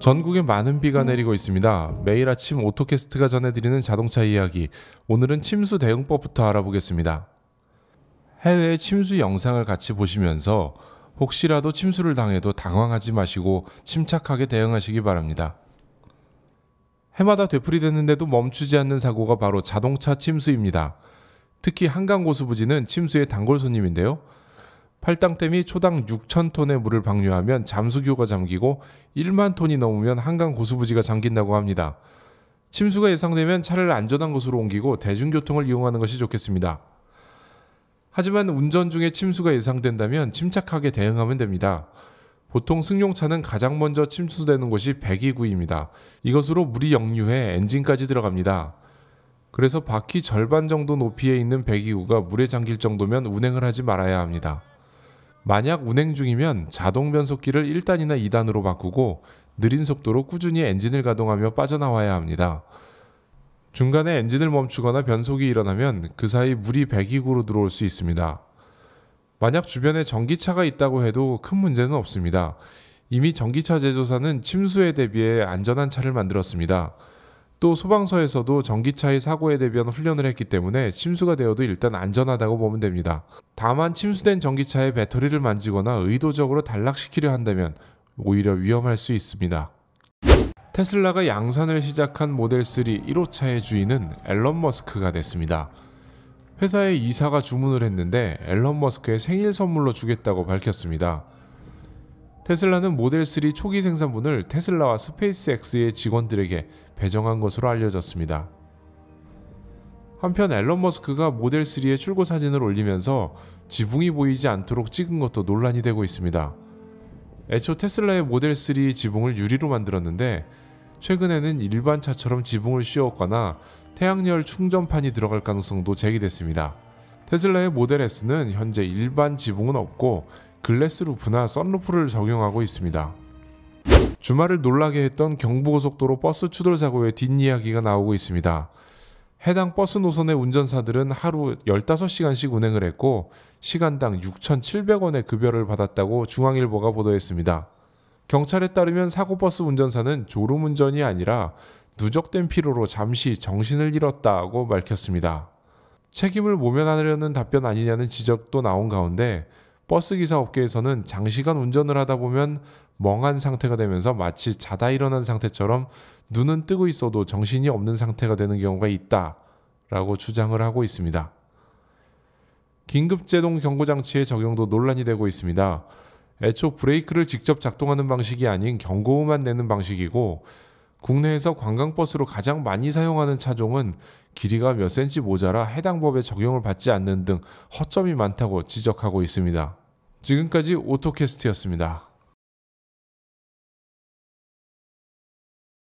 전국에 많은 비가 내리고 있습니다. 매일 아침 오토캐스트가 전해드리는 자동차 이야기. 오늘은 침수 대응법부터 알아보겠습니다. 해외 침수 영상을 같이 보시면서 혹시라도 침수를 당해도 당황하지 마시고 침착하게 대응하시기 바랍니다. 해마다 되풀이되는데도 멈추지 않는 사고가 바로 자동차 침수입니다. 특히 한강 고수부지는 침수의 단골 손님인데요. 팔당댐이 초당 6천 톤의 물을 방류하면 잠수교가 잠기고 1만 톤이 넘으면 한강 고수부지가 잠긴다고 합니다. 침수가 예상되면 차를 안전한 곳으로 옮기고 대중교통을 이용하는 것이 좋겠습니다. 하지만 운전 중에 침수가 예상된다면 침착하게 대응하면 됩니다. 보통 승용차는 가장 먼저 침수되는 곳이 배기구입니다. 이것으로 물이 역류해 엔진까지 들어갑니다. 그래서 바퀴 절반 정도 높이에 있는 배기구가 물에 잠길 정도면 운행을 하지 말아야 합니다. 만약 운행 중이면 자동 변속기를 1단이나 2단으로 바꾸고 느린 속도로 꾸준히 엔진을 가동하며 빠져나와야 합니다. 중간에 엔진을 멈추거나 변속이 일어나면 그 사이 물이 배기구로 들어올 수 있습니다. 만약 주변에 전기차가 있다고 해도 큰 문제는 없습니다. 이미 전기차 제조사는 침수에 대비해 안전한 차를 만들었습니다. 또 소방서에서도 전기차의 사고에 대비한 훈련을 했기 때문에 침수가 되어도 일단 안전하다고 보면 됩니다. 다만 침수된 전기차의 배터리를 만지거나 의도적으로 단락시키려 한다면 오히려 위험할 수 있습니다. 테슬라가 양산을 시작한 모델 3 1호차의 주인은 앨런 머스크가 됐습니다. 회사의 이사가 주문을 했는데 앨런 머스크의 생일 선물로 주겠다고 밝혔습니다. 테슬라는 모델 3 초기 생산분을 테슬라와 스페이스X의 직원들에게 배정한 것으로 알려졌습니다. 한편 앨런 머스크가 모델 3의 출고 사진을 올리면서 지붕이 보이지 않도록 찍은 것도 논란이 되고 있습니다. 애초 테슬라의 모델 3 지붕을 유리로 만들었는데 최근에는 일반 차처럼 지붕을 씌웠거나 태양열 충전판이 들어갈 가능성도 제기됐습니다. 테슬라의 모델 S는 현재 일반 지붕은 없고 글래스 루프나 썬루프를 적용하고 있습니다. 주말을 놀라게 했던 경부고속도로 버스 추돌 사고의 뒷이야기가 나오고 있습니다. 해당 버스 노선의 운전사들은 하루 15시간씩 운행을 했고 시간당 6,700원의 급여를 받았다고 중앙일보가 보도했습니다. 경찰에 따르면 사고버스 운전사는 졸음 운전이 아니라 누적된 피로로 잠시 정신을 잃었다고 밝혔습니다. 책임을 모면하려는 답변 아니냐는 지적도 나온 가운데 버스 기사 업계에서는 장시간 운전을 하다 보면 멍한 상태가 되면서 마치 자다 일어난 상태처럼 눈은 뜨고 있어도 정신이 없는 상태가 되는 경우가 있다라고 주장을 하고 있습니다. 긴급제동 경고장치의 적용도 논란이 되고 있습니다. 애초 브레이크를 직접 작동하는 방식이 아닌 경고음만 내는 방식이고 국내에서 관광버스로 가장 많이 사용하는 차종은 길이가 몇 센치 모자라 해당 법에 적용을 받지 않는 등 허점이 많다고 지적하고 있습니다. 지금까지 오토캐스트였습니다.